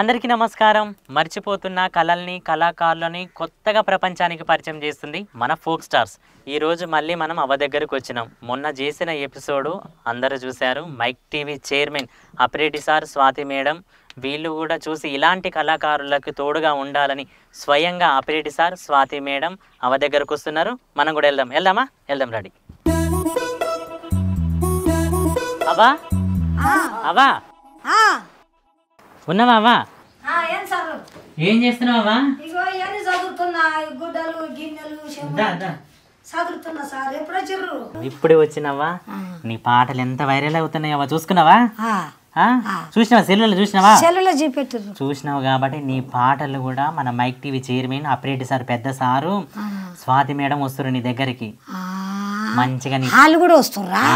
అందరికీ నమస్కారం మర్చిపోతున్న కళల్ని కళాకారులని కొత్తగా ప్రపంచానికి పరిచయం చేస్తుంది మన ఫోక్ స్టార్స్ ఈరోజు మళ్ళీ మనం అవ దగ్గరకు వచ్చినాం మొన్న చేసిన ఎపిసోడు అందరూ చూశారు mic TV chairman Apreti sir Swathi madam వీళ్ళు కూడా చూసి ఇలాంటి కళాకారులకు తోడుగా ఉండాలని స్వయంగా అపరేటి సార్ స్వాతి మేడం అవ దగ్గరకు వస్తున్నారు మనం కూడా వెళ్దాం వెళ్దామా వెళ్దాం రెడీ అవా అవా ఉన్నావా ఏం చేస్తున్నావా ఇప్పుడే వచ్చినావా నీ పాటలు ఎంత వైరల్ అవుతున్నాయవా చూసుకున్నావా చూసినావా సెల్లులో చూసినావా సెల్లులో చూసినావు కాబట్టి నీ పాటలు కూడా మన mic TV chairman Apreti sir పెద్ద సారు స్వాతి మేడం వస్తారు నీ దగ్గరికి మంచిగా వాళ్ళు కూడా వస్తున్నారా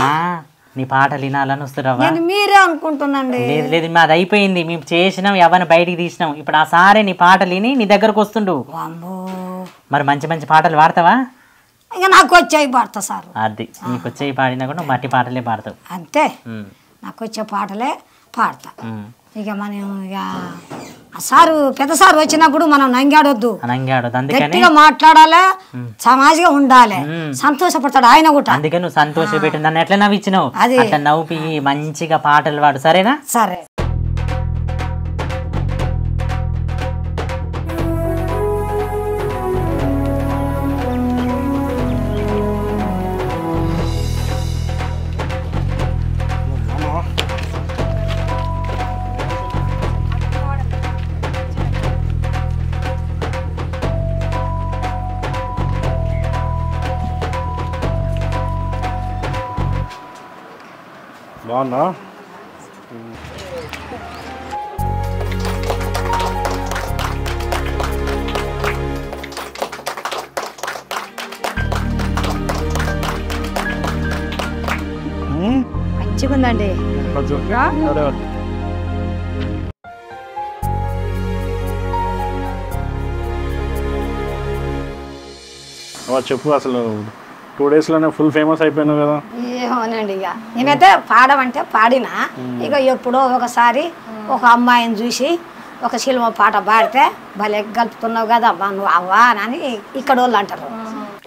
నీ పాటలు వినాలని వస్తున్నావా మీరే అనుకుంటున్నాండి లేదు లేదు మాది అయిపోయింది మేము చేసినాం ఎవరిని బయటికి తీసినాం ఇప్పుడు ఆ సారే నీ పాటలు విని నీ దగ్గరకు వస్తుండు మరి మంచి మంచి పాటలు పాడతావా ఇంకా నాకు వచ్చాయి పాడతా సార్ అది నీకు వచ్చే పాడినా కూడా మట్టి పాటలే పాడతావు అంతే నాకు వచ్చే పాటలే పాడతా ఇక మనం ఇక సారు పెద్ద సార్ వచ్చినప్పుడు మనం నంగాడొద్దు గట్టిగా మాట్లాడాలి సమాజంగా ఉండాలి సంతోషపడతాడు ఆయన కూడా అందుకే నువ్వు సంతోషం పెట్టింది ఎట్లా నవ్వు ఇచ్చినావు అది నవ్వు మంచిగా పాటలు పాడు సరేనా సరే అవునా మంచిగుందండి చెప్పు అసలు టూ డేస్లోనే ఫుల్ ఫేమస్ అయిపోయాను కదా అవునండి ఇక నేనైతే పాడమంటే పాడినా ఇక ఎప్పుడో ఒకసారి ఒక అమ్మాయిని చూసి ఒక శిల్మ పాట పాడితే భలే గలుపుతున్నావు కదా అమ్మా నువ్వు అవ్వా అని ఇక్కడ వాళ్ళు అంటారు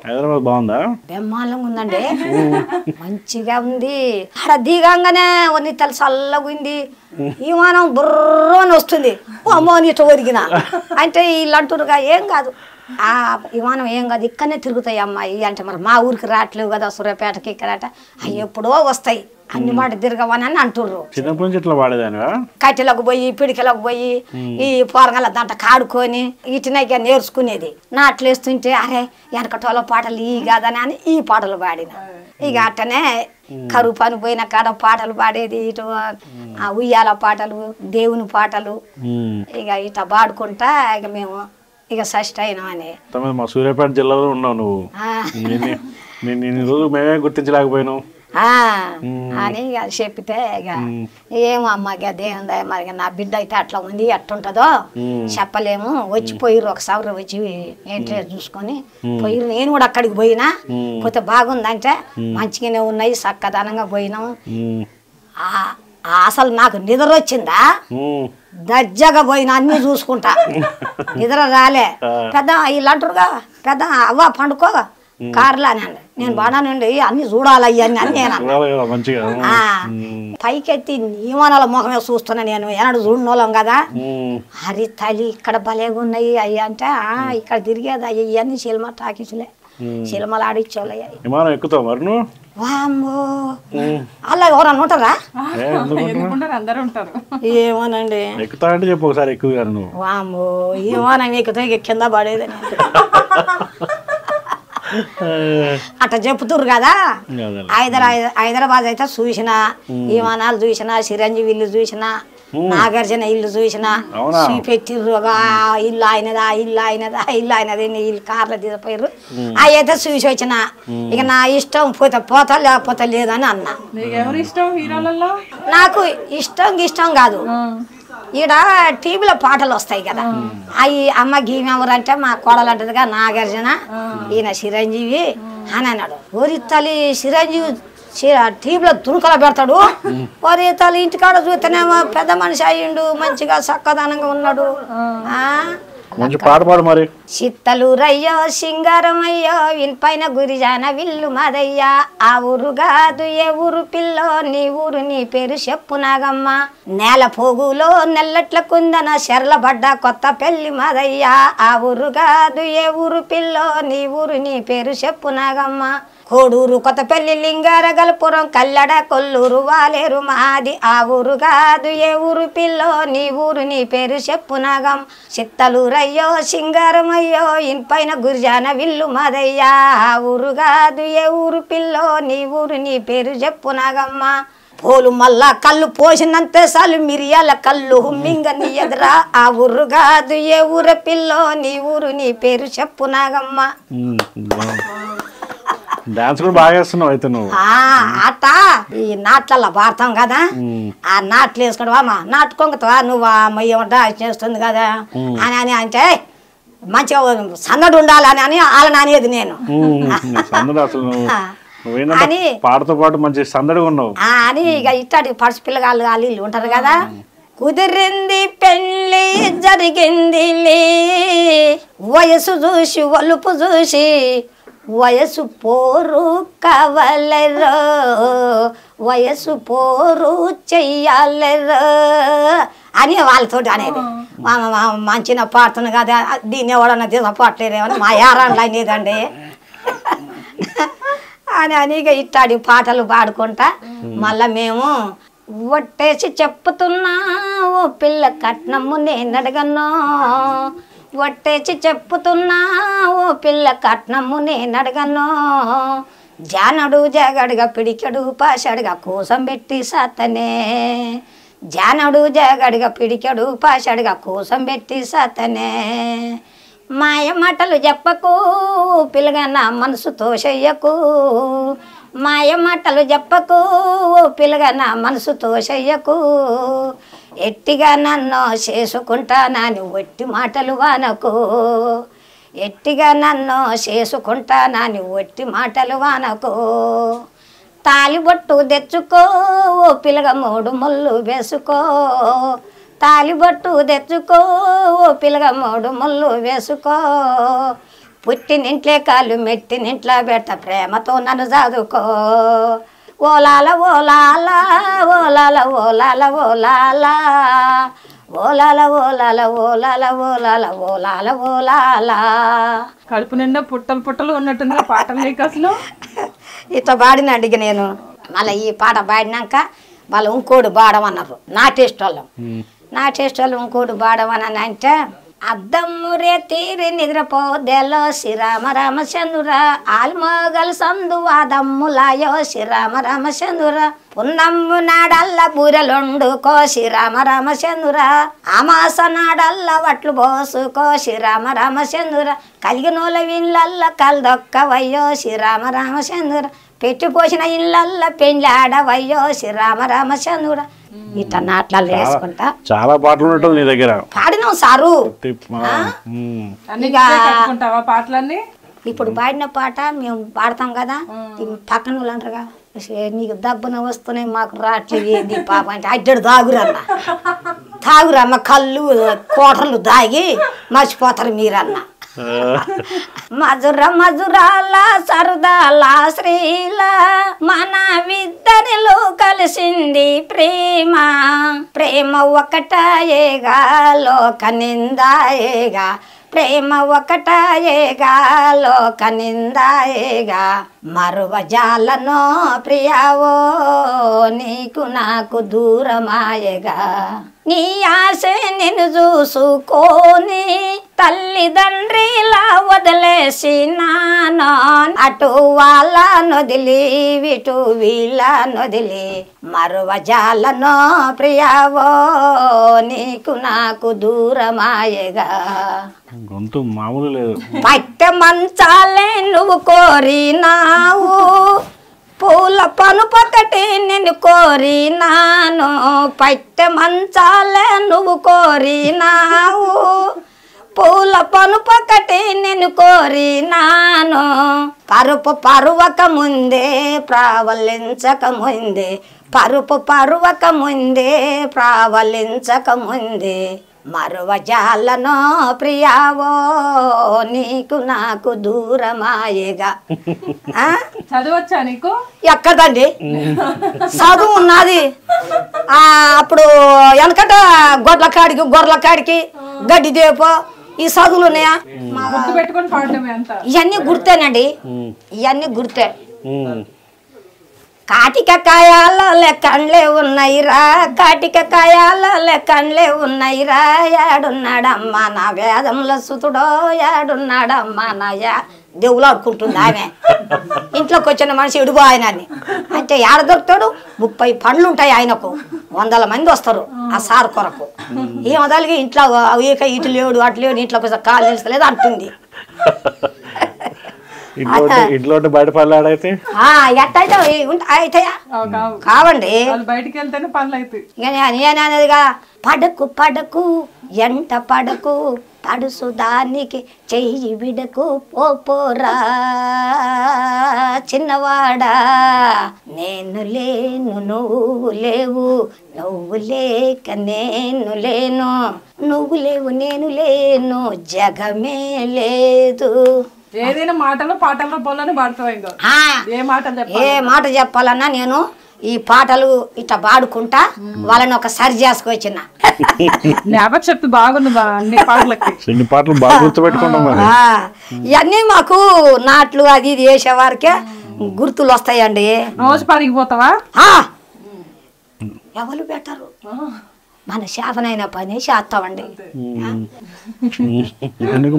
హైదరాబాద్ బాగుందా బ్రహ్మాండంగా ఉందండి మంచిగా ఉంది అక్కడ దిగంగానే కొన్ని తల చల్లగుంది విమానం బుర్రని వస్తుంది అమ్మో నీట ఒరిగిన అంటే వీళ్ళు అంటున్నారు ఏం కాదు ఆ విమానం ఏం కాదు ఇక్కడనే తిరుగుతాయి అమ్మాయి అంటే మరి మా ఊరికి రావట్లేవు కదా సూర్యపేటకి ఇక్కడ అవి ఎప్పుడో వస్తాయి అన్ని మాట అని అంటుర్రు చిన్నప్పటి నుంచి ఇట్లా కట్టెలకు పోయి పిడికలకు పోయి ఈ పోరగల దంట కాడుకొని ఇటునైగా నేర్చుకునేది నాట్లేస్తుంటే వేస్తుంటే అరే వెనకటోల పాటలు ఈ కాదని అని ఈ పాటలు పాడిన ఇక అట్టనే కరువు పని పోయిన కాడ పాటలు పాడేది ఇటు ఉయ్యాల పాటలు దేవుని పాటలు ఇక ఇట పాడుకుంటా ఇక మేము ఇక షష్ట్ అయినామని మా సూర్యాపేట జిల్లాలో ఉన్నావు నువ్వు నేను రోజు మేమే అని ఇక చెప్పితే ఇక ఏమో అమ్మకి అదేం మరి నా బిడ్డ అయితే అట్లా ఉంది ఎట్టుంటదో చెప్పలేము వచ్చి పోయిరు ఒకసారి వచ్చి ఏంటి చూసుకొని పోయిరు నేను కూడా అక్కడికి పోయినా కొంత బాగుందంటే మంచిగానే ఉన్నాయి చక్కదనంగా పోయినాం అసలు నాకు నిద్ర వచ్చిందా దజ్జగా పోయిన అన్ని చూసుకుంటా నిద్ర రాలే పెద్ద వీళ్ళంటారుగా పెద్ద అవ్వ పండుకో అండి నేను బాగానండి అన్ని చూడాలయ్యా అని నేను పైకెత్తి నియమానాల ముఖమే చూస్తున్నా నేను ఏనాడు చూడనోలం కదా హరి తల్లి ఇక్కడ భలేగున్నాయి అయ్యా అంటే ఇక్కడ తిరిగేది అయ్యా ఇవన్నీ సినిమా టాకీసులే సినిమాలు ఆడిచ్చోళ్ళయ్యా ఎక్కుతావు వామ్మో ఎవరన్నా ఉంటారా ఏమోనండి ఎక్కుతా చెప్పు ఒకసారి ఏమోనా కింద పడేది అట్ట చెప్తురు కదా హైదరాబాద్ హైదరాబాద్ అయితే చూసిన విమానాలు చూసిన చిరంజీవిలు చూసినా నాగార్జున ఇల్లు చూసిన చూపెట్టిర్రు ఇల్లు ఆయనదా ఇల్లు ఆయనదా ఇల్లు ఆయనది ఇల్లు కార్లు తీసిపోయారు అయితే చూసి వచ్చిన ఇక నా ఇష్టం పోతే పోతా లేకపోతే లేదని అన్నా నాకు ఇష్టం ఇష్టం కాదు ఈడ టీవీలో పాటలు వస్తాయి కదా అవి అమ్మ గీమెవరు అంటే మా కోడలు అంటదిగా నాగార్జున ఈయన చిరంజీవి అని అన్నాడు ఓరి తల్లి చిరంజీవి టీవీలో దునుకల పెడతాడు వారి తల్లి ఇంటికాడ చూస్తేనేమో పెద్ద మనిషి అయ్యిండు మంచిగా చక్కదనంగా ఉన్నాడు మంచి పాట పాడు మరి చిత్తలు రయ్యో అయ్యో విల్పైన గురిజాన విల్లు మాదయ్యా ఆ ఊరు కాదు ఏ ఊరు పిల్లో నీ ఊరు నీ పేరు చెప్పు నాగమ్మ నేల పోగులో నెల్లట్ల కుందన శరల పడ్డ కొత్త పెళ్లి మాదయ్యా ఆ ఊరు కాదు ఏ ఊరు పిల్లో నీ ఊరు నీ పేరు చెప్పు నాగమ్మ హోడూరు కొత్తపల్లి పెళ్లి లింగారగలపురం కల్లడ కొల్లూరు వాలేరు మాది ఆ ఊరు కాదు ఏ ఊరు పిల్లో నీ ఊరు నీ పేరు చెప్పు నగం చిత్తలూరయ్యో సింగారమయ్యో ఇన్పైన గురిజాన విల్లు మాదయ్యా ఆ ఊరు కాదు ఏ ఊరు పిల్లో నీ ఊరు నీ పేరు చెప్పు నగమ్మ పోలు మళ్ళా కళ్ళు పోసినంత సాలు మిరియాల కళ్ళు హుమ్మింగ నీ ఎదురా ఆ ఊరు కాదు ఏ ఊర పిల్లో నీ ఊరు నీ పేరు చెప్పు నాగమ్మ డాన్స్ కూడా బాగా చేస్తున్నావు అయితే నువ్వు అట్ట hmm. ఈ నాట్ల పాడతాం కదా hmm. ఆ నాట్లు వేసుకుంటావా అమ్మా నాటుకొంగతావా నువ్వు అమ్మయ్యమంటా చేస్తుంది కదా hmm. అని అని అంటే మంచిగా సన్నడు ఉండాలని అని వాళ్ళని అనేది నేను పాటతో పాటు మంచి సందడి ఉన్నావు అని ఇక ఇట్టాడు పడుచు పిల్లగాళ్ళు వాళ్ళు వీళ్ళు ఉంటారు కదా కుదిరింది పెళ్లి జరిగింది వయసు చూసి ఒలుపు చూసి వయసు పోరు కవలెరో వయసు పోరు చెయ్యాలెరో అని వాళ్ళతో అనేది మంచిగా పాడుతున్నాను కదా దీన్ని ఎవడన్నా తీసుకుపోవట్లేదేమో మా యారాళ్ళు అనేదండి అని అని ఇట్టాడి పాటలు పాడుకుంటా మళ్ళా మేము ఒట్టేసి చెప్పుతున్నా ఓ పిల్ల కట్నము నేను అడగన్నా వట్టేచి చెప్పుతున్నా ఓ పిల్ల కట్నము నేనడగను జానడు జగడుగా పిడికడు పాషాడుగా కోసం పెట్టి సతనే జానడు జగడుగా పిడికడు పాషాడుగా కోసం పెట్టి సతనే మాయ మాటలు చెప్పకు పిల్లగా నా మనసు తోషయ్యకు మాయ మాటలు చెప్పకు పిల్లగా నా మనసు తోషయ్యకు ఎట్టిగా నన్ను నువ్వు ఒట్టి మాటలు వానకు ఎట్టిగా నన్ను నువ్వు ఒట్టి మాటలు వానకు తాలిబొట్టు తెచ్చుకో ఓ పిల్లగ మూడు ముళ్ళు వేసుకో తాలిబొట్టు తెచ్చుకో ఓ పిల్లగ మూడు ముళ్ళు వేసుకో పుట్టినింట్లే కాలు మెట్టినింట్లో పెట్ట ప్రేమతో నన్ను చదువుకో ఓలాల ఓలాల ఓలాల ఓలాల ఓలాల ఓలాల ఓలాల ఓలాల ఓలాల ఓలాల ఓలాల కడుపు నిండా పుట్టలు పుట్టలు ఉన్నట్టుంది పాటలు నీకు అసలు ఇతో పాడిన అడిగి నేను మళ్ళీ ఈ పాట పాడినాక వాళ్ళు ఇంకోడు పాడమన్నారు నా టేస్ట్ వాళ్ళం నా టేస్ట్ వాళ్ళు ఇంకోడు పాడమని అంటే అద్దమ్మురే తీరి నిద్రపోదెలో శ్రీరామ రామచంద్ర ఆల్మోగల్ సందు వాదమ్ములాయో శ్రీరామ రామచంద్ర పున్నమ్ము నాడల్ల కో శ్రీరామ రామచంద్ర అమాస నాడల్ల వట్లు పోసుకో శ్రీరామ రామచంద్ర కలిగినోల విన్లల్ల కల్దొక్కవయ్యో శ్రీరామ రామచంద్ర పోసిన ఇళ్ళల్లో పెండ్లాడవయ్యో రామ చంద్రుడ ఇట్లా నాట్లా వేసుకుంటా చాలా పాటలు ఉండటం నీ దగ్గర పాడినాం సారు పాటలన్నీ ఇప్పుడు పాడిన పాట మేము పాడతాం కదా పక్కన వాళ్ళు అంటారుగా నీకు దబ్బున వస్తున్నాయి మాకు రావట్లేదు ఏంది పాప అంటే అడ్డడు తాగురన్న తాగురమ్మ కళ్ళు కోటలు దాగి మర్చిపోతారు మీరన్నా మధుర మధురాల సరదాల శ్రీల మన విద్దరిలో కలిసింది ప్రేమ ప్రేమ ఒకటాయేగా లోక నిందాయేగా ప్రేమ ఒకటాయేగా లోక నిందాయేగా జాలనో ప్రియావో నీకు నాకు దూరమాయేగా నీ ఆశ నేను చూసుకోని తల్లిదండ్రిలా వదిలేసి నాన్న అటు వాళ్ళ నొదిలి విటు వీళ్ళ నొదిలి మరువజాలను ప్రియావో నీకు నాకు దూరమాయగా గొంతు మామూలు లేదు పట్టె మంచాలే నువ్వు కోరినావు పూల పలుపొకటి నేను కోరినాను పట్టె మంచాలే నువ్వు కోరినావు పూల పలుపొకటి నేను కోరినాను పరుపు పరువక ముందే ప్రావలించక ముందే పరుపు పరువక ముందే ప్రావలించక ముందే మరువజాలనో ప్రియావో నీకు నాకు దూరమాయేగా చదవచ్చా నీకు ఎక్కదండి చదువు ఉన్నది అప్పుడు వెనకట గొడ్ల కాడికి గొర్రెల కాడికి గడ్డి దేపో ఈ చదువులు ఉన్నాయా ఇవన్నీ గుర్తేనండి ఇవన్నీ గుర్తే కాటిక రా లెక్కన్లే ఉన్నాయిరా కాటికకాయాల లెక్కన్లే ఉన్నాయిరా ఏడున్నాడమ్మా నా వేదముల సుతుడో ఏడున్నాడమ్మా నా దేవులు దేవులాడుకుంటుంది ఆమె ఇంట్లోకి వచ్చిన మనిషి ఇడుగు ఆయన అంటే ఏడ దొరుకుతాడు ముప్పై పండ్లు ఉంటాయి ఆయనకు వందల మంది వస్తారు ఆ సార్ కొరకు ఏ వదలిగి ఇంట్లో ఇటు లేడు అటు లేడు కొంచెం కాలు నిలుస్తలేదు అంటుంది ఇంట్లో ఇంట్లో బయట కావండి బయటికి వెళ్తేనే పనులు అవుతాయి నేననేదిగా పడకు పడకు ఎంత పడకు పడుసు దానికి చెయ్యి బిడకు పోపోరా చిన్నవాడా నేను లేను నువ్వు లేవు నువ్వు లేక నేను లేను నువ్వు లేవు నేను లేను జగమే లేదు ఏదైనా మాటలు పాటల రూపంలోనే పాడుతున్నాయి ఏ మాటలు ఏ మాట చెప్పాలన్నా నేను ఈ పాటలు ఇట్లా పాడుకుంటా వాళ్ళని ఒక సరి చేసుకొచ్చిన జ్ఞాపక బాగుంది పాటలు బాగా ఇవన్నీ మాకు నాట్లు అది ఇది వారికే గుర్తులు వస్తాయండి రోజు పడికి పోతావా ఎవరు పెట్టరు మన శాతనైన పని చేస్తామండి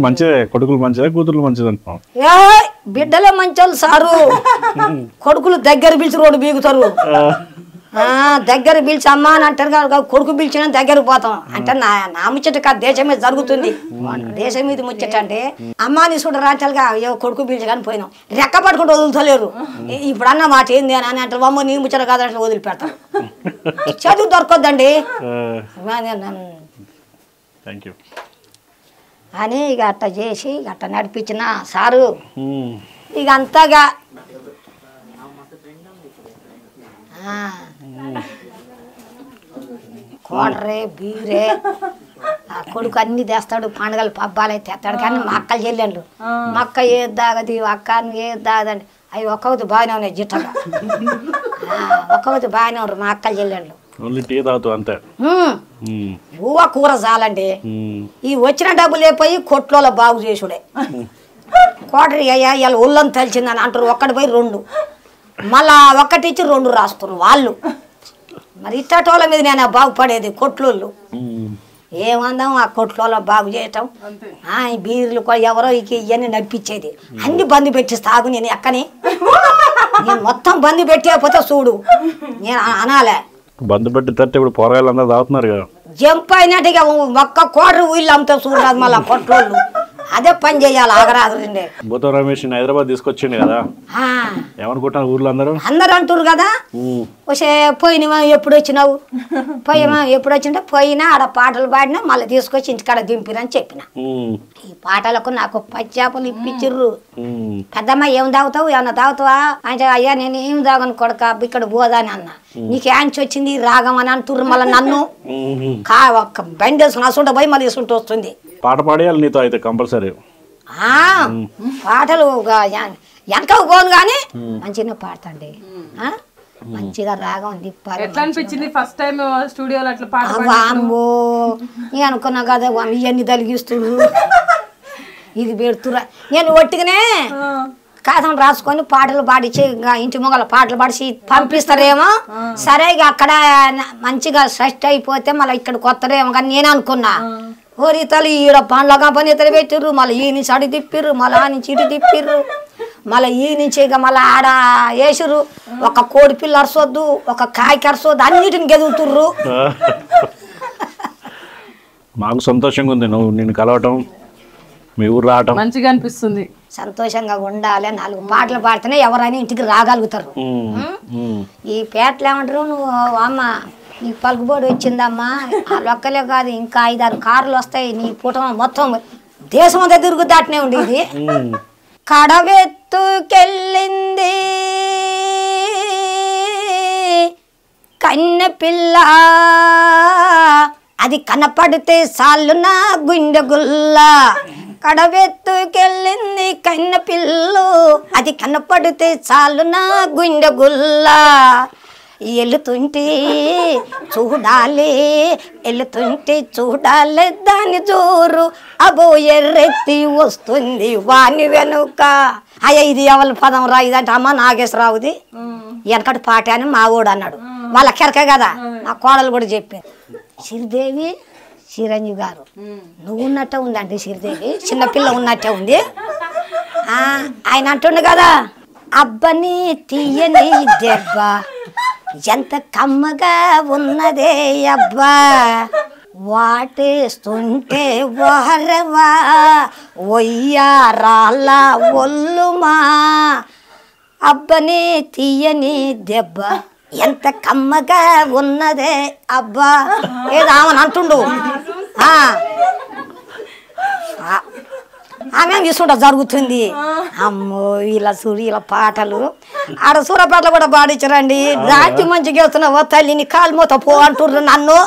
మంచిదే కొడుకులు మంచిదే కూతురు మంచిది బిడ్డలే మంచోళ్ళు సారు కొడుకులు దగ్గర పిలిచి రోడ్డు బీగుతారు దగ్గర పిలిచి అమ్మ అని అంటారు కొడుకు పిలిచిన దగ్గరకు పోతాం అంటే నా నా ముచ్చట కాదు దేశం మీద జరుగుతుంది దేశం మీద ముచ్చట అంటే అమ్మ అని చూడరా అంటారుగా అయ్యో కొడుకు పిలిచగాని పోయినాం రెక్క పట్టుకుంటూ వదులుతలేరు ఇప్పుడన్నా మాట ఏంది అని అంటారు అమ్మ నీ ముచ్చట కాదు అంటే వదిలిపెడతాం చదువు దొరకొద్దండి అని ఇక అట్ట చేసి అట్ట నడిపించిన సారు hmm. ఇక అంతగా కోడరే బీరే ఆ కొడుకు అన్ని తెస్తాడు పండుగలు పబ్బాలు అయితే తెస్తాడు కానీ మా అక్కలు చెల్లెండు మా అక్క ఏది తాగదు అక్క ఏది తాగదండి అవి ఒక్కొక్కటి బాగానే ఉన్నాయి జిట్టలు ఒక్కొక్కటి బాగానే ఉండరు మా అక్కలు చెల్లెండు టీ అంతే ఊవ కూర చాలండి ఈ వచ్చిన డబ్బులు పోయి కొట్లో బాగు చేసుడే కోటరి అయ్యా ఇలా ఒళ్ళని తలిచిందని అంటారు ఒక్కటి పోయి రెండు మళ్ళా ఒక్కటిచ్చి రెండు రాస్తున్నారు వాళ్ళు మరి ఇట్టటోళ్ళ మీద నేను బాగుపడేది కొట్లోళ్ళు ఏమందాం ఆ కొట్లో బాగు చేయటం ఆ బీర్లు ఎవరో ఇక ఇవన్నీ నడిపించేది అన్ని బంద్ పెట్టి సాగు నేను ఎక్కని నేను మొత్తం బంద్ పెట్టకపోతే చూడు నేను అనాలే బంద్ పెట్టి తట్టి ఇప్పుడు పొరగాలన్నా అందరూ కదా జంప్ అయినట్టుగా ఒక్క కోడరు వీళ్ళు అమ్ముతా చూడరాదు మళ్ళీ కొట్లోళ్ళు అదే పని చేయాలి ఆగరాజుండే బుతో రమేష్ హైదరాబాద్ తీసుకొచ్చిండు కదా ఏమనుకుంటున్నారు ఊర్లో అందరూ అందరూ అంటారు కదా ఒకసే ఎప్పుడు వచ్చినావు పోయినా ఎప్పుడు వచ్చింటే పోయినా ఆడ పాటలు పాడినా మళ్ళీ తీసుకొచ్చి ఇంటికాడ అని చెప్పిన ఈ పాటలకు నాకు పచ్చాపలు ఇప్పించు పెద్దమ్మ ఏం తాగుతావు ఏమన్నా తాగుతావా అంటే అయ్యా నేను ఏం తాగను కొడక ఇక్కడ పోదా అన్న నీకు యాంచి వచ్చింది రాగం అని అంటుర్రు మళ్ళీ నన్ను కా ఒక్క బండి వేసుకుని అసుంట పోయి మళ్ళీ తీసుకుంటూ వస్తుంది పాట పాడేయాలి నీతో అయితే కంపల్సరీ పాటలు ఎంత పోను కానీ మంచిగా పాడతాండి మంచిగా రాగం ఉంది ఎట్లా అనిపించింది ఫస్ట్ టైం స్టూడియోలో నేను అనుకున్నా కదా ఇవన్నీ తలిగిస్తుడు ఇది పెడుతురా నేను ఒట్టిగానే కాసం రాసుకొని పాటలు పాడిచ్చి ఇంటి మొగల పాటలు పాడిచి పంపిస్తారేమో సరే ఇక అక్కడ మంచిగా సెస్ట్ అయిపోతే మళ్ళీ ఇక్కడికి వస్తారేమో కానీ నేను అనుకున్నా ఓరి తల్లి ఈడ పండ్ల కంపెనీ ఇతర పెట్టిర్రు మళ్ళీ ఈ నుంచి అడి తిప్పిర్రు మళ్ళీ ఆ నుంచి ఇటు తిప్పిర్రు మళ్ళీ ఈ నుంచి ఇక మళ్ళీ ఆడ వేసిర్రు ఒక కోడి పిల్ల అరసొద్దు ఒక కాయకి అరసొద్దు అన్నిటిని గెదుగుతుర్రు మాకు సంతోషంగా ఉంది నువ్వు నేను కలవటం మీ ఊరు రావటం మంచిగా అనిపిస్తుంది సంతోషంగా ఉండాలి నాలుగు పాటలు పాడితేనే ఎవరైనా ఇంటికి రాగలుగుతారు ఈ పేటలు ఏమంటారు నువ్వు అమ్మ నీ పలుకుబడి వచ్చిందమ్మా వాళ్ళు ఒక్కలే కాదు ఇంకా ఐదారు కార్లు వస్తాయి నీ పుటం మొత్తం దేశం అంతా తిరుగు దాటనే ఉండేది కడవెత్తుకెళ్ళింది కన్న పిల్ల అది కనపడితే సాళ్ళు నా గుండె గుల్ల కడవెత్తుకెళ్ళింది కన్న పిల్లు అది కనపడితే చాలు నా గుండె గుల్ల వెళుతుంటే చూడాలి వెళుతుంటే చూడాలి దాని జోరు అబో ఎర్రెత్తి వస్తుంది వాణి వెనుక అయ్యా ఇది ఎవరి పదం రా ఇదంటే అమ్మ నాగేశ్వరరావుది వెనకటి పాట అని మావోడు అన్నాడు వాళ్ళ కెరక కదా నా కోడలు కూడా చెప్పింది శ్రీదేవి చిరంజీవి గారు నువ్వు ఉన్నట్టే ఉందండి శ్రీదేవి చిన్నపిల్ల ఉన్నట్టే ఉంది ఆయన అంటుండు కదా అబ్బని తీయని దెబ్బ ఎంత కమ్మగా ఉన్నదే అబ్బా వాటేస్తుంటే వహరవా ఒయ్యారాలా ఒల్లుమా అబ్బనే తీయని దెబ్బ ఎంత కమ్మగా ఉన్నదే అబ్బా ఏదామని అంటుండు ఆమె తీసుకుంటా జరుగుతుంది అమ్మో ఇలా చూడు ఇలా పాటలు ఆడ సూర పాటలు కూడా పాడించరండి రాత్రి మంచిగా వెళ్తున్నావు తల్లిని కాలుమూత పో అంటుర్రు నన్ను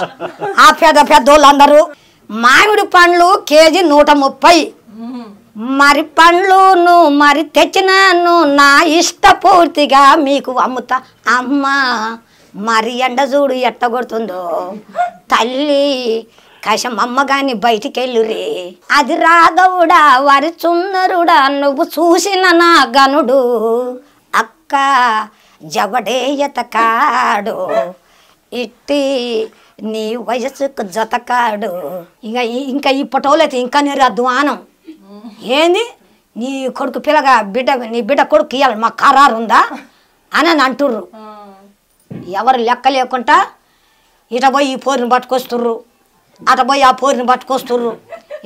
ఆ పెద్ద పెద్దోళ్ళు అందరూ మామిడి పండ్లు కేజీ నూట ముప్పై మరి పండ్లును మరి తెచ్చినాను నా ఇష్టపూర్తిగా మీకు అమ్ముతా అమ్మా మరి ఎండ చూడు ఎట్టగొడుతుందో తల్లి కషమమ్మ గాని బయటికెళ్ళురే అది రాఘవుడా వారి చున్నరుడా నువ్వు చూసిన నా గనుడు అక్క జవడేయత కాడు ఇట్టి నీ వయసుకు జతకాడు ఇక ఇంకా ఇప్పటోళ్ళైతే ఇంకా నేను అధ్వానం ఏంది నీ కొడుకు పిల్లగా బిడ్డ నీ బిడ్డ కొడుకు ఇవ్వాలి మా ఖరారు ఉందా అని అని అంటుర్రు ఎవరు లెక్క లేకుండా ఇట పోయి ఈ పోరుని పట్టుకొస్తుర్రు అట పోయి ఆ పోరిని పట్టుకొస్తుర్రు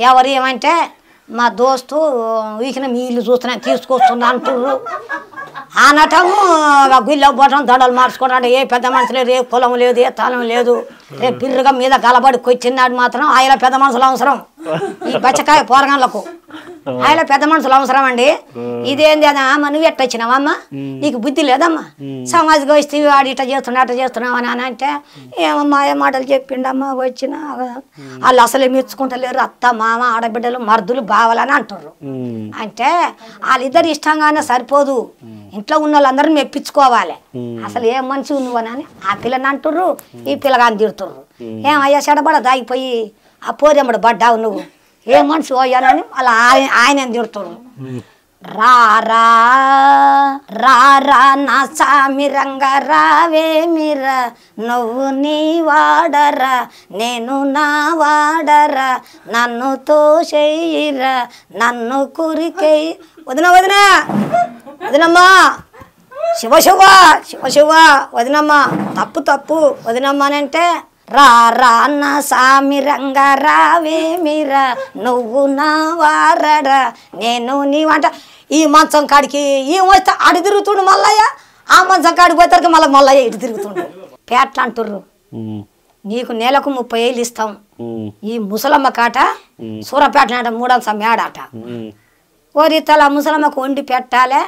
ఎవరు ఏమంటే మా దోస్తు వీకిన మీ ఇల్లు చూస్తున్నా తీసుకొస్తున్నా అంటుర్రు అనటము గుళ్ళ పోవటం దండలు మార్చుకోవడం ఏ పెద్ద మనిషి లేదు ఏ కులం లేదు ఏ తలం లేదు రేపు పిర్రుగా మీద గలబడుకొచ్చినాడు మాత్రం ఆయన పెద్ద మనుషులు అవసరం ఈ బచ్చకాయ పోరగాళ్ళకు ఆయన పెద్ద మనుషులు అవసరం అండి ఇదేంది అని అమ్మ నువ్వు ఎట్ట వచ్చినావమ్మా నీకు బుద్ధి లేదమ్మా సమాజం వస్తే వాడు ఇట్ట చేస్తున్నా అట్ట చేస్తున్నావు అని అంటే ఏమమ్మా ఏ మాటలు చెప్పిండమ్మా వచ్చిన వాళ్ళు అసలే మెచ్చుకుంటలేరు అత్త మామ ఆడబిడ్డలు మర్దులు బావాలని అంటారు అంటే వాళ్ళిద్దరు ఇష్టంగానే సరిపోదు ఇంట్లో ఉన్న వాళ్ళందరూ మెప్పించుకోవాలి అసలు ఏ మనిషి నువ్వు అని ఆ పిల్లని అంటుర్రు ఈ పిల్లగాని తిడుతున్నారు ఏం అయ్యా చెడబడ దాగిపోయి ఆ పోరెంబడు పడ్డావు నువ్వు ఏ మనిషి పోయాలని అలా ఆయన ఆయన తిడుతుడు రా రా రా రా నా సామి రంగ రావేమిరా నువ్వు నీ వాడరా నేను నా వాడరా నన్ను తోసేయిరా నన్ను కురికేయి వదిన వదిన వదినమ్మా శివ శివ శివ శివ వదినమ్మ తప్పు తప్పు వదినమ్మ అంటే రా రాన్న సామి రంగ రావేమిరా నువ్వు నా వారడా నేను నీవంట ఈ మంచం కాడికి ఏం వస్తే అడు తిరుగుతుండు మల్లయ్య ఆ మంచం కాడికి పోతారు మళ్ళీ మల్లయ్య ఇటు తిరుగుతుండు పేట అంటుర్రు నీకు నెలకు ముప్పై ఏళ్ళు ఇస్తాం ఈ ముసలమ్మ కాట సూరపేట నాట మూడంశ మేడాట ఓరి తల ముసలమ్మకు వండి పెట్టాలి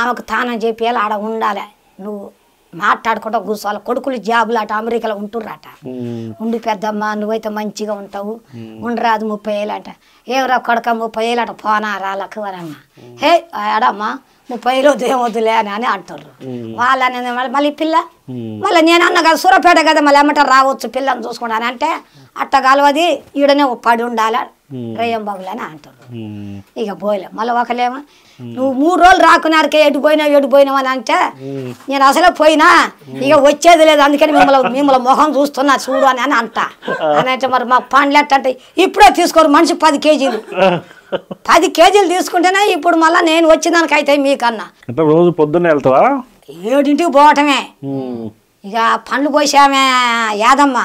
ఆమెకు తానం చెప్పేలా ఆడ ఉండాలి నువ్వు మాట్లాడుకుంటా కూర్చోవాలి కొడుకులు జాబులు అట అమెరికాలో ఉంటుర్రాట ఉండి పెద్దమ్మ నువ్వైతే మంచిగా ఉంటావు ఉండరాదు ముప్పై ఏళ్ళు అంట ఏమరా కొడక ముప్పై ఏళ్ళు పోనా రాలకు వరన్నా హే ఆడమ్మా ముప్పై ఏళ్ళు ఏమొద్దులే అని అని అంటారు వాళ్ళని మళ్ళీ పిల్ల మళ్ళీ నేను అన్న కదా సూరపేట కదా మళ్ళీ ఏమంటారు రావచ్చు పిల్లని చూసుకున్నాను అంటే అట్ట కలవది ఈడనే పడి ఉండాలి రయ్యం బాబులు అని అంటారు ఇక పోలే మళ్ళీ ఒకలేమో నువ్వు మూడు రోజులు రాకున్నారకే ఎటు పోయినావు ఎటు పోయినావు అని అంటే నేను అసలే పోయినా ఇక వచ్చేది లేదు అందుకని మిమ్మల్ని మిమ్మల్ని మొహం చూస్తున్నా చూడు అని అని అంట అంటే మరి మా పండ్లు అంటే ఇప్పుడే తీసుకోరు మనిషి పది కేజీలు పది కేజీలు తీసుకుంటేనే ఇప్పుడు మళ్ళీ నేను వచ్చిందానికైతే మీకన్నా రోజు పొద్దున్న వెళ్తావా ఏడింటికి పోవటమే ఇక పండ్లు పోసామే యాదమ్మ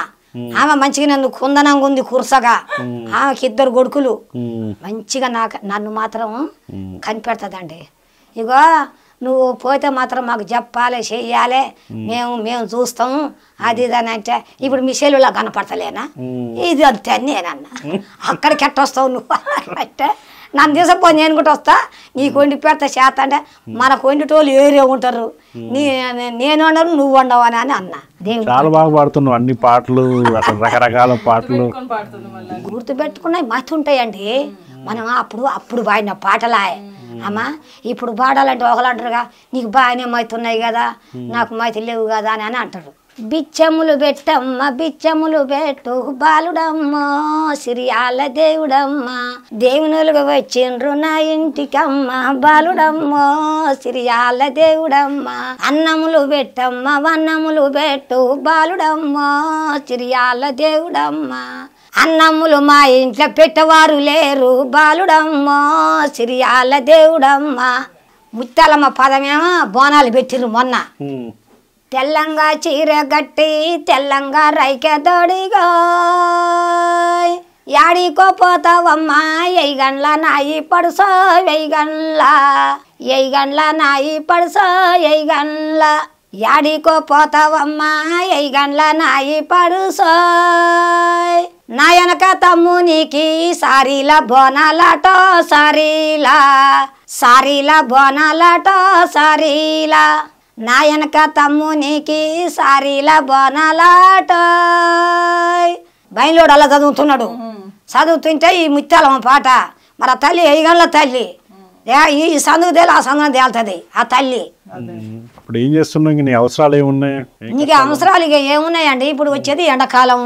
ఆమె మంచిగా నన్ను కుందనంగా ఉంది కురుసగా ఆమెకి ఇద్దరు కొడుకులు మంచిగా నాకు నన్ను మాత్రం కనిపెడతదండి ఇగో నువ్వు పోతే మాత్రం మాకు చెప్పాలి చెయ్యాలి మేము మేము చూస్తాము అది ఇది అని అంటే ఇప్పుడు మీ కనపడతలేనా ఇది అంతే నేనన్నా అక్కడికి ఎట్టొస్తావు నువ్వు అంటే నన్ను తీసుకొని నేను కూడా వస్తా నీ కొండి పెడతా చేత అంటే మనకు వండిటోళ్ళు ఏరే ఉంటారు నీ నేను వండను నువ్వు వండవు అని అని అన్న చాలా బాగా పాడుతున్నావు అన్ని పాటలు రకరకాల పాటలు గుర్తుపెట్టుకున్నాయి మతి ఉంటాయండి మనం అప్పుడు అప్పుడు పాడిన పాటలా అమ్మా ఇప్పుడు పాడాలంటే అంటారుగా నీకు బాగానే మైతున్నాయి కదా నాకు మైతి లేవు కదా అని అని అంటారు బిచ్చములు పెట్టమ్మ బిచ్చములు పెట్టు బాలుడమ్మ సిరియాల దేవుడమ్మ దేవునులుగా వచ్చిండ్రు నా ఇంటికమ్మ బాలుడమ్మో సిరియాల దేవుడమ్మ అన్నములు పెట్టమ్మ వన్నములు పెట్టు బాలుడమ్మో సిరియాల దేవుడమ్మ అన్నములు మా ఇంట్లో పెట్టవారు లేరు బాలుడమ్మో సిరియాల దేవుడమ్మ ముత్తాలమ్మ పదమేమో బోనాలు పెట్టిరు మొన్న తెల్లంగా చీర గట్టి తెల్లంగా రైకె దొడిగో యాడికో పోతావమ్మా ఎయ్యి గంటల నాయి పడుసో వెయ్యి గండ్ల ఎయ్యి గంటల నాయి పడుసో ఎయ్యి గండ్ల యాడికో పోతావమ్మా ఎయ్యి గండ్ల నాయి పడుసో నా వెనక తమ్మునికి సారీల బోనాలటో సారీలా సారీల బోనాలటో సారీలా నాయనక తమ్మునికి సారీల బోనలాట బయలుడు అలా చదువుతున్నాడు చదువుతుంటే ఈ ముత్యాల పాట మరి ఆ తల్లి ఐగన్ల తల్లి ఈ సందుకు తేలి ఆ సందు తేలుతుంది ఆ తల్లి ఇప్పుడు ఏం చేస్తున్నావు నీ అవసరాలు ఏమున్నాయి నీకు అవసరాలు ఇక ఏమున్నాయండి ఇప్పుడు వచ్చేది ఎండాకాలం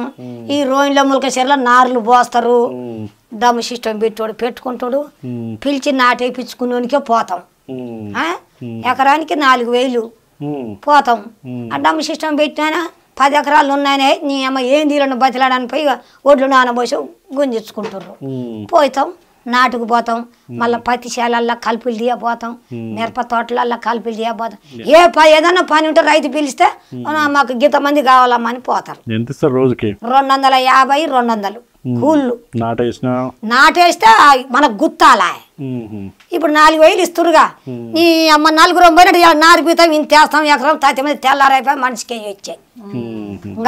ఈ రోయిన్ల ములక చెర్ల నార్లు పోస్తారు దమ్ము సిస్టమ్ పెట్టుడు పెట్టుకుంటాడు పిలిచి నాటేపించుకునే పోతాం ఎకరానికి నాలుగు వేలు పోతాం అడ్డం సిస్టమ్ పెట్టిన పది ఎకరాలు ఉన్నాయని నీ అమ్మ ఏం తీరను బతిలాడని పోయి ఒడ్లు నానబోసి గుంజించుకుంటుర్రు పోతాం నాటుకు పోతాం మళ్ళీ పత్తి చేలల్లో కలుపులు తీయబోతాం మిరప తోటలల్లో కలుపులు తీయబోతాం ఏ ఏదన్నా పని ఉంటే రైతు పిలిస్తే మాకు గీత మంది కావాలమ్మా అని పోతారు ఎంత రోజుకి రెండు వందల యాభై రెండు వందలు కూళ్ళు నాటేస్తే మనకు గుత్తాలా ఇప్పుడు నాలుగు వేలు ఇస్తురుగా నీ అమ్మ నలుగురు పోయినట్టు నాలుగు పీతం ఇంత వేస్తాం ఎకరం తాతి మీద తెల్లారైపోయి మనిషికి వచ్చాయి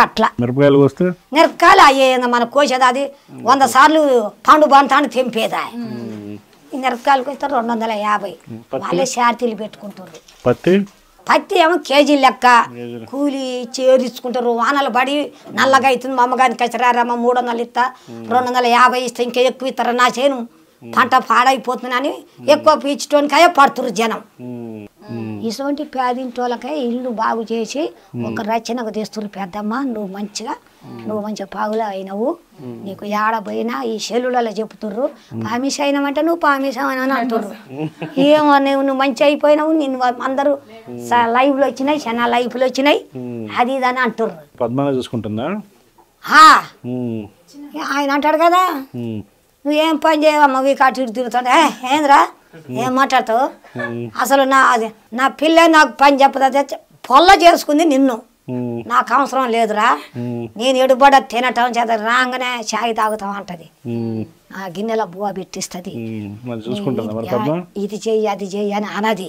అట్లా మిరపకాయలు వస్తే మిరపకాయలు అయ్యేది మన కోసేది అది వంద సార్లు పండు అని తెంపేదా మిరపకాయలు కోస్తే రెండు వందల యాభై వాళ్ళే షార్తీలు పెట్టుకుంటారు పత్తి పత్తి ఏమో కేజీ లెక్క కూలి చేర్చుకుంటారు వానలు పడి నల్లగా అవుతుంది మా అమ్మగారిని కచ్చరారమ్మ మూడు వందలు ఇస్తా రెండు వందల యాభై ఇస్తా ఇంకా ఎక్కువ ఇస్తారా నా చేను పంట పాడైపోతుందని ఎక్కువ పీచుటోనికాయ పడుతురు జనం ఇటువంటి పేదింటోళ్ళకే ఇల్లు బాగు చేసి ఒక రచనకు తెస్తున్నారు పెద్దమ్మ నువ్వు మంచిగా నువ్వు మంచిగా పాగులు అయినవు నీకు ఏడపోయినా ఈ సెల్లులలో చెబుతుర్రు పామిష అయినామంటే నువ్వు పామిషం అని అంటుర్రు ఏమో నువ్వు మంచి అయిపోయినావు నేను అందరూ లైఫ్లు వచ్చినాయి చిన్న లైఫ్లు వచ్చినాయి అది ఇది అని అంటుర్రు చూసుకుంటున్నా ఆయన అంటాడు కదా నువ్వేం పని చేయవమ్మా వీ కాటి ఇటు ఏంద్రా ఏం మాట్లాడతావు అసలు నా అది నా పిల్ల నాకు పని చెప్పదా పొల్ల చేసుకుంది నిన్ను నాకు అవసరం లేదురా నేను ఎడుబడ తినటం చేత రాగానే చాయ్ తాగుతాం అంటది ఆ గిన్నెలో బువ పెట్టిస్తుంది ఇది చెయ్యి అది చెయ్యి అని అనది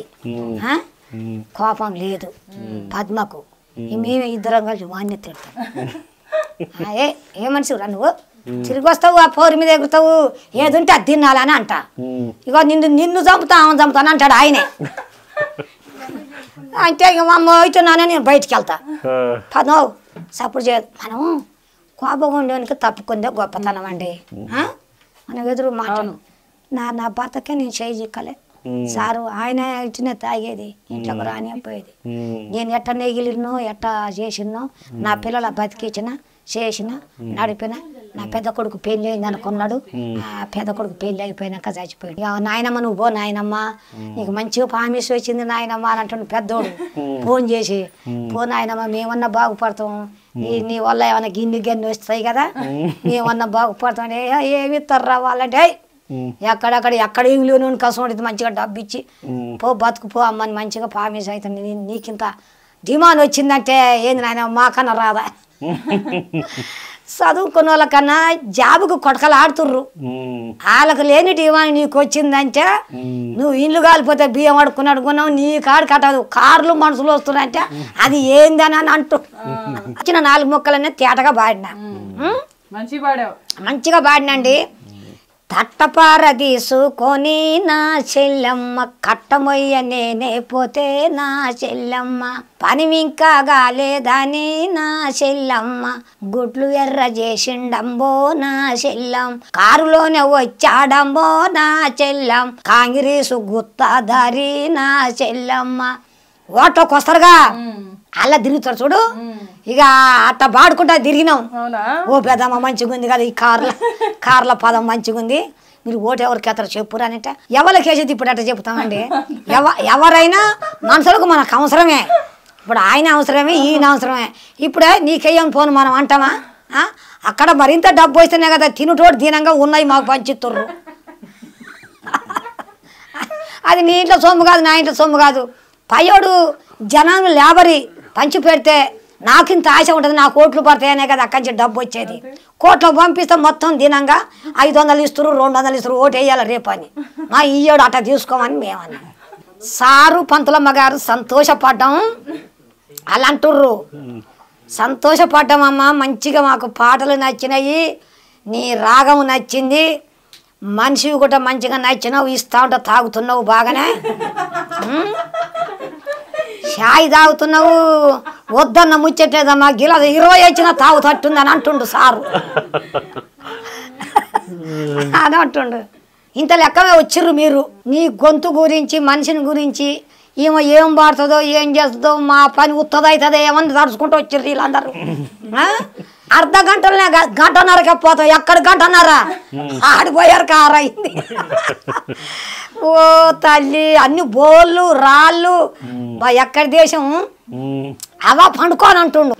కోపం లేదు పద్మకు మేము ఇద్దరం కలిసి వాణ్ణి తిడతాం ఏ ఏ రా నువ్వు వస్తావు ఆ పోరు మీద ఎగురుతావు ఉంటే అది తినాలని అంట ఇక నిన్ను నిన్ను చంపుతావు చంపుతాను అంటాడు ఆయనే అంటే ఇక మా అమ్మ అవుతున్నానని నేను బయటికి వెళ్తా పదో సపోర్ట్ చేయదు మనం కోపం ఉండేవానికి తప్పుకుందే గొప్పతనం అండి మన ఎదురు మాటను నా నా భర్తకే నేను చేయి చిక్కలే సారు ఆయన ఇచ్చిన తాగేది ఇంట్లోకి పోయేది నేను ఎట్ట నెగిలినో ఎట్ట చేసినో నా పిల్లల బతికిచ్చిన చేసిన నడిపిన నా పెద్ద కొడుకు పెళ్లి అయింది అనుకున్నాడు ఆ పెద్ద కొడుకు పెళ్లి అయిపోయినాక చచ్చిపోయాడు నాయనమ్మ నువ్వు పో నాయనమ్మ నీకు మంచిగా పామిస్ వచ్చింది నాయనమ్మ అని అంటుండు పెద్దోడు ఫోన్ చేసి పో నాయనమ్మ మేమన్నా బాగుపడతాం నీ వల్ల ఏమన్నా గిన్నె గిన్నె వస్తాయి కదా మేమన్నా బాగుపడతాం ఏమి తర్రా వాళ్ళంటే ఎక్కడక్కడ ఎక్కడ ఏమి లేని కసం పడుతుంది మంచిగా డబ్బు ఇచ్చి పో బతుకు పో అమ్మని మంచిగా పామిస్ అవుతుంది నీకింత డిమాండ్ వచ్చిందంటే ఏంది నాయన మాకన్నా రాదా చదువుకున్న వాళ్ళకన్నా జాబుకు కొడకలు ఆడుతుర్రు వాళ్ళకు లేని డిమాండ్ నీకు వచ్చిందంటే నువ్వు ఇండ్లు కాలిపోతే బియ్యం అడుక్కుని అడుక్కున్నావు నీ కాడు కట్టదు కార్లు మనుషులు వస్తున్నాయంటే అది ఏందని అని అంటు వచ్చిన నాలుగు మొక్కలన్నీ తేటగా పాడినా మంచిగా పాడావు మంచిగా పాడినండి తట్టపారదీసుకొని నా చెల్లమ్మ కట్టమొయ్య నేనే పోతే నా చెల్లమ్మ ఇంకా కాలేదని నా చెల్లమ్మ గుడ్లు ఎర్ర చేసిండంబో నా చెల్లం కారులోనే వచ్చాడంబో నా చెల్లం కాంగ్రీసు గుత్తాదారి నా చెల్లమ్మ ఓటో కొస్తరుగా అలా తిరుగుతారు చూడు ఇక అట్ట పాడుకుంటా తిరిగినాం ఓ పెద్దమ్మ మంచిగా ఉంది కదా ఈ కార్ల కార్ల పదం మంచిగా ఉంది మీరు ఓటు ఎవరికి అతను చెప్పురు అనంటే ఎవరికి వేసేది ఇప్పుడు అట్ట చెప్తామండి ఎవ ఎవరైనా మనుషులకు మనకు అవసరమే ఇప్పుడు ఆయన అవసరమే ఈయన అవసరమే ఇప్పుడే నీకేయం ఫోన్ మనం అంటామా అక్కడ మరింత డబ్బు వస్తేనే కదా తినుటోడు దీనంగా ఉన్నాయి మాకు పంచిస్తుర్రు అది నీ ఇంట్లో సొమ్ము కాదు నా ఇంట్లో సొమ్ము కాదు పయోడు జనాలు లేబరి పంచి పెడితే నాకు ఇంత ఆశ ఉంటుంది నా కోట్లు పడతాయనే కదా అక్కడి నుంచి డబ్బు వచ్చేది కోట్లు పంపిస్తే మొత్తం దినంగా ఐదు వందలు ఇస్తారు రెండు వందలు ఇస్తారు ఓటు వేయాలి రేపు అని మా ఈయోడు అట్ట తీసుకోమని అన్నాం సారు పంతులమ్మ గారు సంతోషపడ్డం అలా అంటుర్రు సంతోషపడ్డామమ్మా మంచిగా మాకు పాటలు నచ్చినాయి నీ రాగం నచ్చింది మనిషి కూడా మంచిగా నచ్చినావు ఇస్తా ఉంటావు తాగుతున్నావు బాగానే షాయి తాగుతున్నావు వద్దన్న ముచ్చట్లేదమ్మా గిలాస్ ఇరవై వచ్చినా తాగుతట్టుందని అంటుండు సారు అని అంటుండు ఇంత లెక్కమే వచ్చిర్రు మీరు నీ గొంతు గురించి మనిషిని గురించి ఈమె ఏం పాడుతుందో ఏం చేస్తుందో మా పని ఉత్తదవుతుందో ఏమని తడుచుకుంటూ వచ్చిర్రు వీళ్ళందరూ అర్ధ గంటలనే గంటన్నరకే పోతాం ఎక్కడ గంటన్నర ఆడిపోయారు కారైంది ఓ తల్లి అన్ని బోళ్ళు రాళ్ళు ఎక్కడి దేశం అవా పండుకోని అంటుండు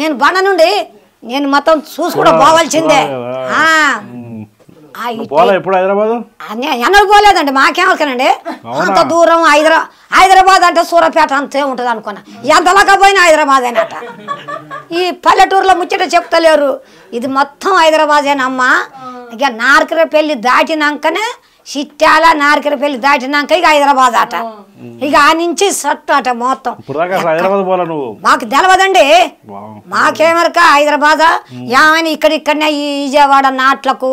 నేను బండ నుండి నేను మొత్తం చూసుకుంటూ పోవాల్సిందే పోలే పోలేదండి హైదరాబాద్ ఎన్నడూ అంత దూరం హైదరాబాద్ హైదరాబాద్ అంటే సూరపేట అంతే ఉంటుంది అనుకున్నా ఎంతలాగా పోయినా హైదరాబాద్ అయినట ఈ పల్లెటూరులో ముచ్చట చెప్తలేరు ఇది మొత్తం హైదరాబాదేనమ్మా ఇక పెళ్లి దాటినాకనే చిట్టాల పెళ్లి దాటినాక ఇక హైదరాబాద్ అట ఇక ఆ నుంచి సట్టు అట మొత్తం మాకు తెలవదండి మాకేమరక హైదరాబాద్ ఏమైనా ఇక్కడ ఇక్కడనే ఈ విజయవాడ నాట్లకు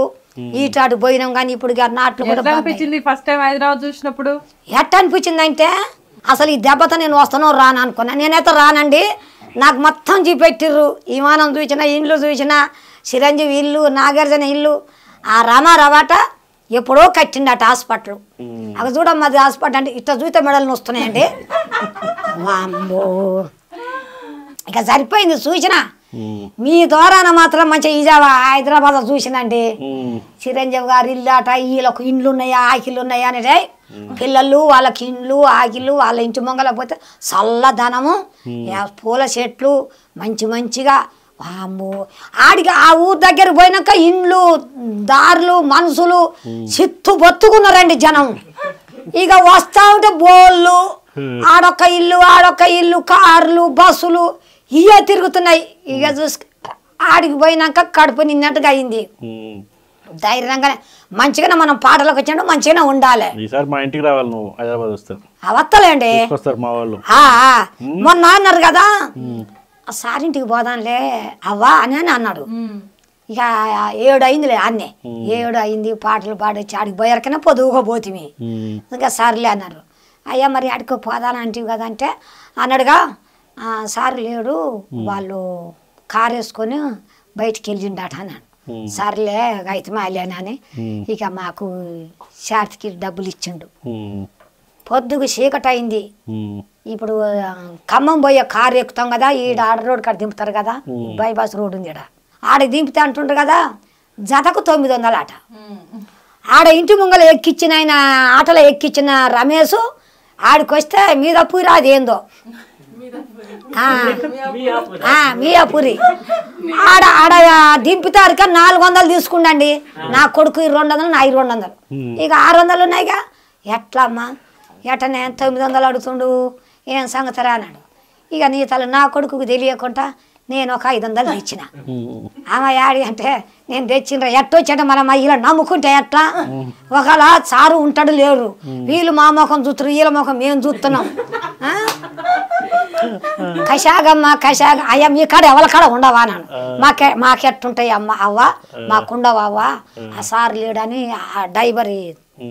ఈటాడు పోయినాం కానీ ఇప్పుడు నాట్లు అనిపించింది ఫస్ట్ టైం హైదరాబాద్ చూసినప్పుడు ఎట్ట అనిపించింది అంటే అసలు ఈ దెబ్బతో నేను వస్తానో రాను అనుకున్నా నేనైతే రానండి నాకు మొత్తం చూపెట్టిర్రు విమానం చూసిన ఇండ్లు చూసిన చిరంజీవి ఇల్లు నాగార్జున ఇల్లు ఆ రామారావాట ఎప్పుడో కట్టిండట హాస్పిటల్ అక్కడ చూడమ్మా అది హాస్పిటల్ అంటే ఇట్లా చూస్తే మెడల్ని వస్తున్నాయండి ఇక సరిపోయింది చూసినా మీ ద్వారాన మాత్రం మంచిగా ఇజావా హైదరాబాద్ చూసినంటే చిరంజీవి గారు అట వీళ్ళకు ఇండ్లు ఉన్నాయా ఆకిళ్ళు ఉన్నాయా అనేటే పిల్లలు వాళ్ళకి ఇండ్లు ఆకిళ్ళు వాళ్ళ ఇంటి మొంగల పోతే చల్లదనము పూల చెట్లు మంచి మంచిగా ఆడికి ఆ ఊరు దగ్గర పోయినాక ఇండ్లు దారులు మనుషులు చిత్తు బొత్తుకున్నారండి జనం ఇక వస్తా ఉంటే బోళ్ళు ఆడొక్క ఇల్లు ఆడొక్క ఇల్లు కార్లు బస్సులు ఇవే తిరుగుతున్నాయి ఇక చూసి ఆడికి పోయినాక కడుపు నిన్నట్టుగా అయింది ధైర్యంగా మంచిగానే మనం పాటలకు వచ్చినట్టు మంచిగానే ఉండాలి మా ఇంటికి రావాలి నువ్వు హైదరాబాద్ వస్తారు అవత్తలేండి మా వాళ్ళు మొన్న అన్నారు కదా సార్ ఇంటికి పోదాంలే అవ్వా అని అని అన్నాడు ఇక ఏడు అయిందిలే అన్నే ఏడు అయింది పాటలు పాడొచ్చి ఆడికి పోయారకనే పొదువుగా ఇంకా సార్లే అన్నారు అయ్యా మరి ఆడికి పోదానంటివి కదా అంటే అన్నాడుగా సార్ లేడు వాళ్ళు కారు వేసుకొని బయటికి వెళ్ళిండట సర్లే అయితే మాలేనని ఇక మాకు శారతికి డబ్బులు ఇచ్చిండు పొద్దుకు చీకటి అయింది ఇప్పుడు ఖమ్మం పోయే కారు ఎక్కుతాం కదా ఈడ ఆడ రోడ్ కాడ దింపుతారు కదా బైపాస్ రోడ్ ఉంది ఇక్కడ ఆడ దింపితే అంటుండ్రు కదా జతకు తొమ్మిది వందల ఆట ఆడ ఇంటి ముంగల ఎక్కిచ్చిన ఆయన ఆటలో ఎక్కిచ్చిన రమేష్ ఆడికొస్తే మీద పూరా అదేందో మియాపురి ఆడ ఆడ దింపుతారు కానీ నాలుగు వందలు తీసుకుండండి నా కొడుకు రెండు వందలు నా రెండు వందలు ఇక ఆరు వందలు ఉన్నాయిగా ఎట్లా అమ్మా ఎట్టనే తొమ్మిది వందలు అడుగుతుండు ఏం సంగతరా అన్నాడు ఇక నీ తల నా కొడుకుకి తెలియకుండా నేను ఒక ఐదు వందలు తెచ్చిన ఆమె యాడి అంటే నేను తెచ్చిన ఎట్టొచ్చాట మన మహిళ నమ్ముకుంటే ఎట్లా ఒకలా సారు ఉంటాడు లేరు వీళ్ళు మా ముఖం చూస్తారు వీళ్ళ ముఖం మేము చూస్తున్నాం కషాగమ్మ కషాగ అయ్యా మీ కాడ ఎవరి కాడ ఉండవా నన్ను మాకే మాకెట్టుంటాయి అమ్మ అవ్వ మాకుండవా ఆ సార్ లేడని ఆ డైవర్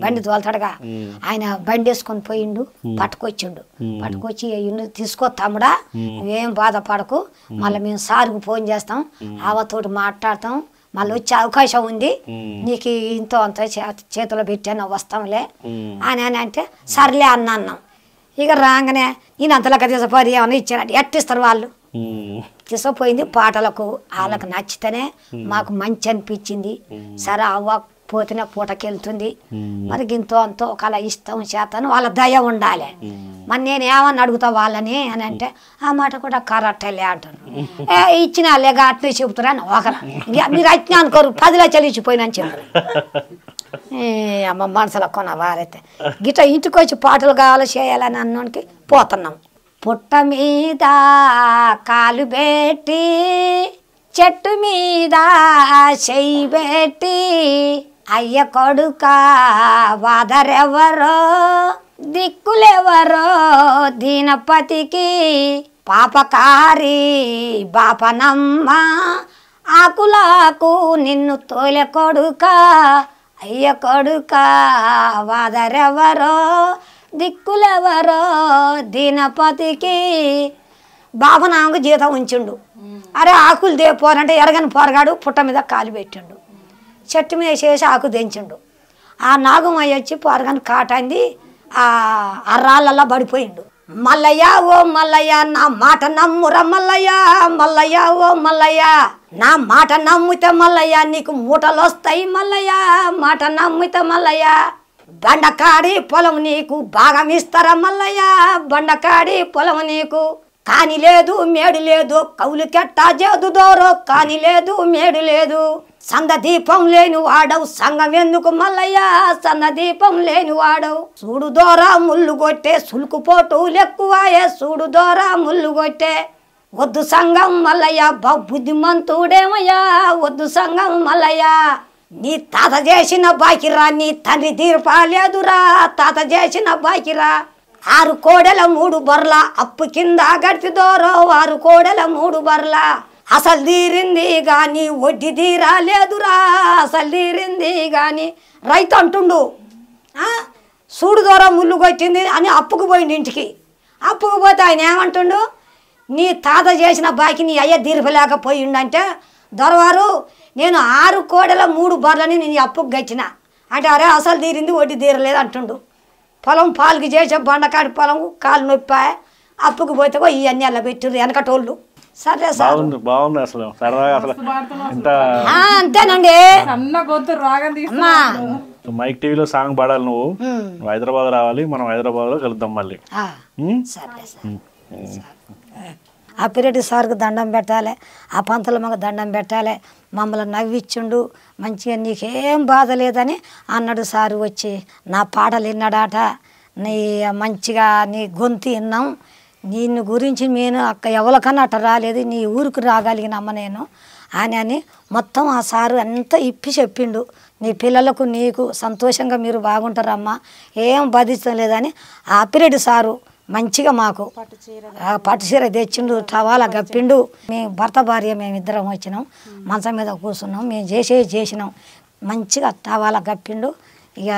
బండి తోలుతాడుగా ఆయన బండి వేసుకొని పోయిండు పట్టుకొచ్చిండు పట్టుకొచ్చి ఇల్లు తీసుకొస్తాముడా నువ్వేం బాధపడకు మళ్ళీ మేము సార్కు ఫోన్ చేస్తాం ఆవతోటి మాట్లాడతాం మళ్ళీ వచ్చే అవకాశం ఉంది నీకు ఇంత అంత చేతులు పెట్టాను వస్తాంలే అని అంటే సర్లే అన్న అన్నాం ఇక రాగానే ఈయన అంతలోకి తీసపోయి ఏమైనా ఇచ్చారంటే ఎట్టిస్తారు వాళ్ళు తీసపోయింది పాటలకు వాళ్ళకు నచ్చితేనే మాకు మంచి అనిపించింది సరే అవ్వ పోతున్న పూటకెళ్తుంది మరి ఇంతో అంతో ఒకలా ఇష్టం చేతను వాళ్ళ దయ ఉండాలి మరి నేను ఏమన్నా అడుగుతా వాళ్ళని అని అంటే ఆ మాట కూడా లే అంటాను ఏ ఇచ్చిన లేక అట్నే చెబుతారా అని ఒకరా మీరు అట్నే అనుకోరు పది లక్షలు అని చెప్పారు ఏ అమ్మ మనసులో కొన వారైతే గిట్ట ఇంటికి వచ్చి పాటలు కావాలి చేయాలని అన్నోనికి పోతున్నాం పుట్ట మీద కాలు పెట్టి చెట్టు మీద చెయ్యి పెట్టి అయ్య కొడుక వాదరెవరో దిక్కులెవరో దీనపతికి పాపకారి బాపనమ్మ ఆకులాకు నిన్ను తోలె కొడుక అయ్య కొడుక వాదరెవరో దిక్కులెవరో దీనపతికి బాబు నాకు జీతం ఉంచిండు అరే ఆకులు పోరంటే ఎరగని పొరగాడు పుట్ట మీద కాలు పెట్టిండు చెట్టు మీద చేసి ఆకు తెంచిండు ఆ నాగమయ్య వచ్చి పొరగని కాటంది ఆ రాళ్ళలా పడిపోయిండు మల్లయ్య ఓ మల్లయ్య నా మాట నమ్ముర మల్లయ్య మల్లయ్య ఓ మల్లయ్య నా మాట నమ్మితే మల్లయ్య నీకు మూటలు వస్తాయి మల్లయ్య మాట నమ్మితే మల్లయ్య బండకాడి పొలం నీకు భాగం ఇస్తారా మల్లయ్య బండకాడి పొలం నీకు కాని లేదు మేడు లేదు కౌలు కెట్టా చేదు దోరో కాని లేదు మేడు లేదు దీపం లేని వాడవు సంగం ఎందుకు మల్లయ్యా దీపం లేని వాడవు చూడు దోరా ముళ్ళు కొట్టే సులుకు పోటు లెక్కువాయే చూడు దోరా ముళ్ళు కొట్టే వద్దు సంగం మల్లయ్య బుద్ధిమంతుడేమయ్యా వద్దు సంగం మల్లయ్య నీ తాత చేసిన బాకిరా నీ తండ్రి తీర్పాలేదురా తాత చేసిన బాకిరా ఆరు కోడెల మూడు బర్ల అప్పు కింద గడిచి దోరో ఆరు కోడెల మూడు బర్ల అసలు తీరింది కానీ వడ్డీ తీరాలేదురా అసలు తీరింది కానీ రైతు అంటుండు సూడు ద్వారా ముళ్ళు కొట్టింది అని అప్పుకు పోయిండు ఇంటికి అప్పుకు పోతే ఆయన ఏమంటుండు నీ తాత చేసిన బాకి నీ అయ్య తీర్పలేకపోయిండంటే దొరవారు నేను ఆరు కోడల మూడు బర్లని నేను అప్పుకు గచ్చిన అంటే అరే అసలు తీరింది వడ్డీ తీరలేదు అంటుండు పొలం పాలుకి చేసే బండకాడి పొలం కాలు నొప్పి అప్పుకు పోతే ఇవన్నీ అలా పెట్టిర్రు వెనకటోళ్ళు సరే సార్ బాగుంది బాగుంది అసలు సరదాగా అసలు అంతేనండి అమ్మా మైక్ టీవీలో సాంగ్ పాడాలి నువ్వు నువ్వు హైదరాబాద్ రావాలి మనం హైదరాబాద్ లో కలుద్దాం మళ్ళీ ఆ, ఉం? సరే ఆ పిరెడ్డి సార్కు దండం పెట్టాలి ఆ పంతుల మాకు దండం పెట్టాలి మమ్మల్ని నవ్విచ్చుండు మంచిగా నీకేం బాధ లేదని అన్నాడు సారు వచ్చి నా పాటలు విన్నాడాట నీ మంచిగా నీ గొంతు విన్నాం నిన్ను గురించి నేను అక్క ఎవరికన్నా అట్ట రాలేదు నీ ఊరికి రాగలిగినమ్మ నేను అని అని మొత్తం ఆ సారు అంతా ఇప్పి చెప్పిండు నీ పిల్లలకు నీకు సంతోషంగా మీరు బాగుంటారమ్మా ఏం బాధించడం లేదని ఆ పిరెడ్డి సారు మంచిగా మాకు పట్టు చీర తెచ్చిండు టవాల గప్పిండు మేము భర్త భార్య మేమిద్దరం వచ్చినాం మంచం మీద కూర్చున్నాం మేము చేసే చేసినాం మంచిగా టవాల గప్పిండు ఇక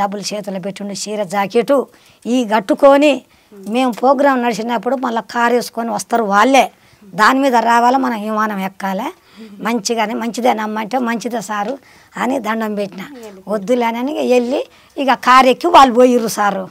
డబ్బులు చేతులు పెట్టిండు చీర జాకెటు ఈ కట్టుకొని మేము ప్రోగ్రాం నడిచినప్పుడు మళ్ళీ కారు వేసుకొని వస్తారు వాళ్ళే దాని మీద రావాలా మనం విమానం ఎక్కాలి మంచిగానే మంచిదే నమ్మంటే మంచిదే సారు అని దండం పెట్టిన వద్దులేనని వెళ్ళి ఇక కారు ఎక్కి వాళ్ళు పోయిర్రు సారు